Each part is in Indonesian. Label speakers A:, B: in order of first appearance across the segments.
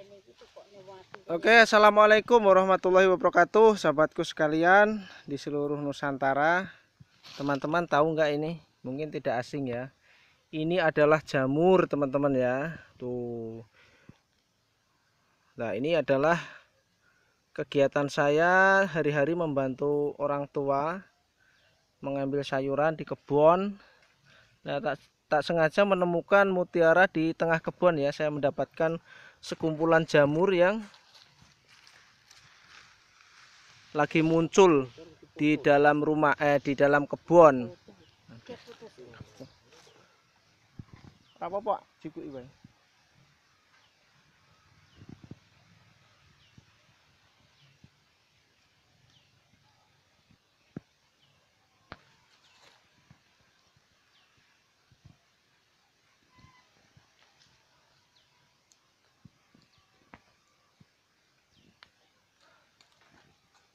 A: Gitu Oke, assalamualaikum warahmatullahi wabarakatuh, sahabatku sekalian di seluruh Nusantara. Teman-teman tahu nggak ini? Mungkin tidak asing ya. Ini adalah jamur teman-teman ya. Tuh. Nah, ini adalah kegiatan saya hari-hari membantu orang tua mengambil sayuran di kebun. Nah, tak tak sengaja menemukan mutiara di tengah kebun ya. Saya mendapatkan sekumpulan jamur yang lagi muncul di dalam rumah eh di dalam kebun. Apa pak? Cukup ibu?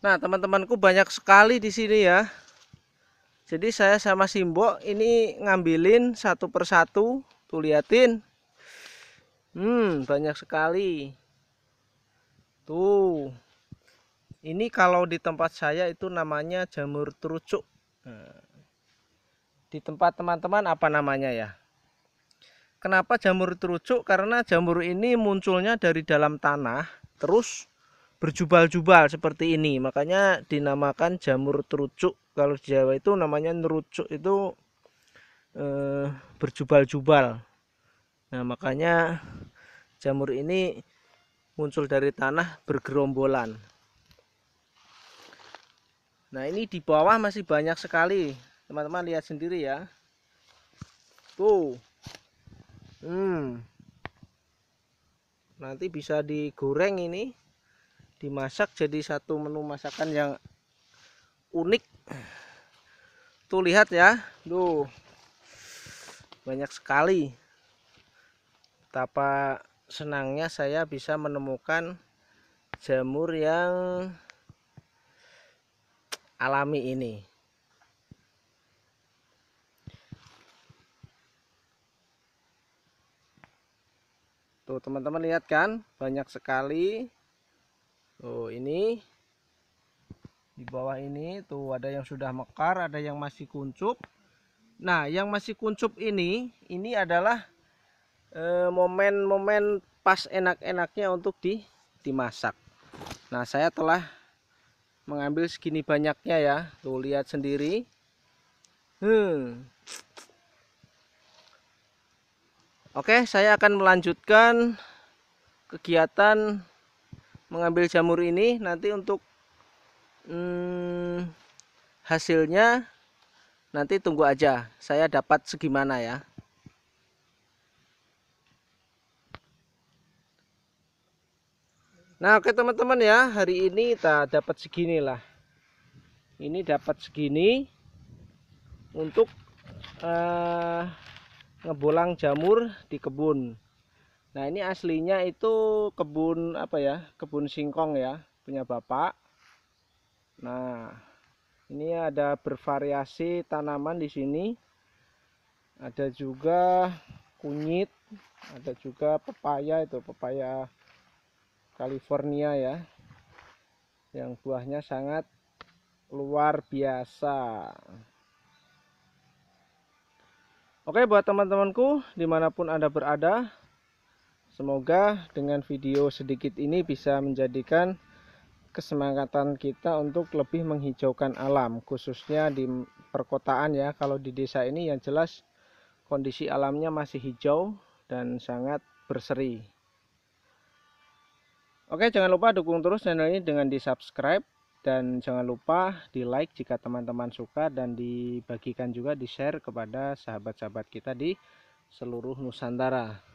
A: Nah, teman-temanku banyak sekali di sini ya. Jadi saya sama Simbo ini ngambilin satu persatu. Tuh liatin. Hmm, banyak sekali. Tuh. Ini kalau di tempat saya itu namanya jamur terucuk. Di tempat teman-teman apa namanya ya? Kenapa jamur terucuk? Karena jamur ini munculnya dari dalam tanah, terus berjubal-jubal seperti ini makanya dinamakan jamur terucuk kalau di Jawa itu namanya nerucuk itu eh, berjubal-jubal nah makanya jamur ini muncul dari tanah bergerombolan nah ini di bawah masih banyak sekali teman-teman lihat sendiri ya tuh hmm nanti bisa digoreng ini dimasak jadi satu menu masakan yang unik tuh lihat ya tuh banyak sekali betapa senangnya saya bisa menemukan jamur yang alami ini tuh teman-teman lihat kan banyak sekali tuh ini di bawah ini tuh ada yang sudah mekar ada yang masih kuncup nah yang masih kuncup ini ini adalah eh, momen-momen eh, pas enak-enaknya untuk di dimasak nah saya telah mengambil segini banyaknya ya tuh lihat sendiri hmm Oke, saya akan melanjutkan kegiatan mengambil jamur ini nanti untuk hmm, hasilnya nanti tunggu aja saya dapat segimana ya Nah oke teman-teman ya hari ini kita dapat segini lah ini dapat segini untuk uh, ngebolang jamur di kebun Nah ini aslinya itu kebun apa ya? Kebun singkong ya, punya bapak. Nah ini ada bervariasi tanaman di sini. Ada juga kunyit, ada juga pepaya itu pepaya California ya, yang buahnya sangat luar biasa. Oke buat teman-temanku dimanapun anda berada Semoga dengan video sedikit ini bisa menjadikan kesemangatan kita untuk lebih menghijaukan alam, khususnya di perkotaan ya. Kalau di desa ini yang jelas kondisi alamnya masih hijau dan sangat berseri. Oke, jangan lupa dukung terus channel ini dengan di-subscribe dan jangan lupa di-like jika teman-teman suka dan dibagikan juga di-share kepada sahabat-sahabat kita di seluruh Nusantara.